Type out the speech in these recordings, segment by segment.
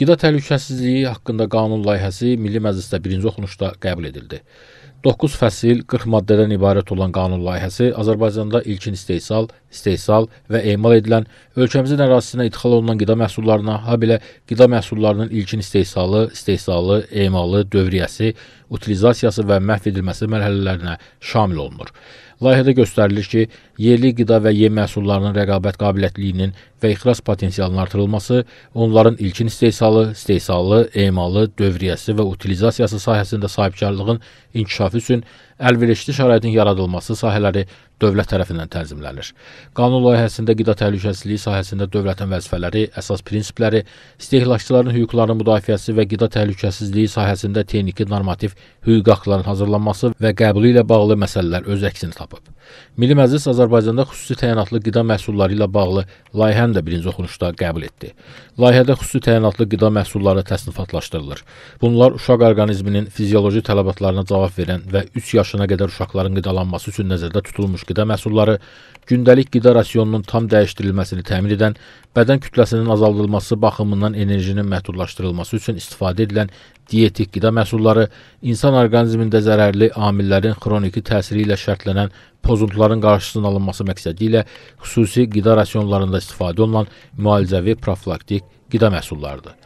Qida təhlükəsizliyi haqqında qanun layihəsi Milli Məclisdə birinci oxunuşda qəbul edildi. 9 fəsil 40 maddədən ibarət olan qanun layihəsi Azərbaycanda ilkin istehsal istehsal və emal edilən, ölkəmizin ərazisinə idxal olunan qida məhsullarına, habelə qida məhsullarının ilkin istehsalı, istehsalı, emalı, dövriyyəsi, utilizasiyası və məhv edilməsi mərhələlərinə şamil olunur. Layihədə göstərilir ki, yerli qida və yem məhsullarının rəqabət qabiliyyətliyinin və ixrac potensialının artırılması, onların ilkin istehsalı, istehsalı, emalı, dövriyyəsi və utilizasiyası sahəsində sahibkarlığın inkişafı üçün əlverişli şəraitin yaradılması sahələri dövlət tərəfindən tənzimlənir. Qanun layihəsində qida təhlükəsizliyi sahəsində dövlətin vəzifələri, əsas prinsipləri, istehlakçıların hüquqlarının müdafiəsi və qida təhlükəsizliyi sahəsində texniki normativ hüquqi aktların hazırlanması və qəbulu ilə bağlı məsələlər öz əksini tapıb. Milli Məclis Azərbaycanda xüsusi təyinatlı qida məhsulları ilə bağlı layihəni də birinci oxunuşda qəbul etdi. Layihədə xüsusi təyinatlı qida məhsulları təsnifatlaşdırılır. Bunlar uşaq orqanizminin fizioloji tələbatlarına cavab verən və 3 yaşına qədər uşaqların qidalanması üçün nəzərdə tutulmuş qida məhsulları, gündəlik qida rasionunun tam dəyişdirilməsini təmin edən, bədən kütləsinin azaldılması baxımından enerjinin məhdudlaşdırılması üçün istifadə edilən dietik qida məhsulları insan orqanizmində zərərli amillərin xroniki təsiri ilə şərtlənən pozuntuların qarşısının alınması məqsədi ilə xüsusi qida rasionlarında istifadə olunan müalicəvi profilaktik qida məhsullarıdır.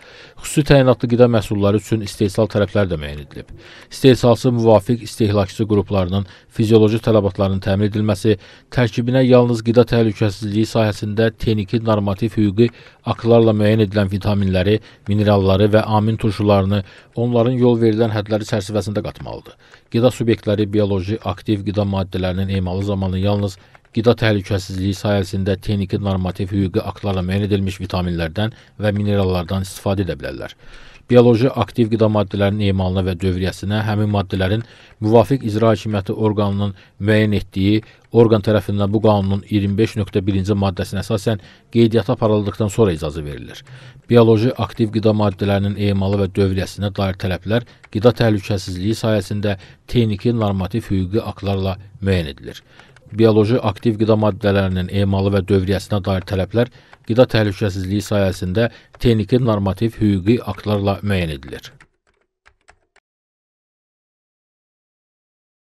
Xüsusi təyinatlı qida məhsulları üçün istehsal tərəfləri də müəyyən edilib. İstehsalsı müvafiq istehlakçı qruplarının fizioloji tələbatlarının təmin edilməsi, tərkibinə yalnız qida təhlükəsizliyi sahəsində texniki normativ hüquqi aktlarla müəyyən edilən vitaminləri, mineralları və amin turşularını, onların yol verilən hədləri çərçivəsində qatmalıdır. Qida subyektləri bioloji aktiv qida maddələrinin emalı zamanı yalnız qida təhlükəsizliyi sayəsində texniki normativ hüquqi aktlarla müəyyən edilmiş vitaminlərdən və minerallardan istifadə edə bilərlər bioloji aktiv qida maddələrinin emalına və dövriyyəsinə həmin maddələrin müvafiq icra hakimiyyəti orqanının müəyyən etdiyi orqan tərəfindən bu qanunun 25.1-ci maddəsinə əsasən qeydiyyata aparıldıqdan sonra icazə verilir. Bioloji aktiv qida maddələrinin emalı və dövriyyəsinə dair tələblər qida təhlükəsizliyi sayəsində texniki normativ hüquqi aktlarla müəyyən edilir bioloji aktiv qida maddələrinin emalı və dövriyyəsinə dair tələblər qida təhlükəsizliyi sayəsində texniki normativ hüquqi aktlarla müəyyən edilir.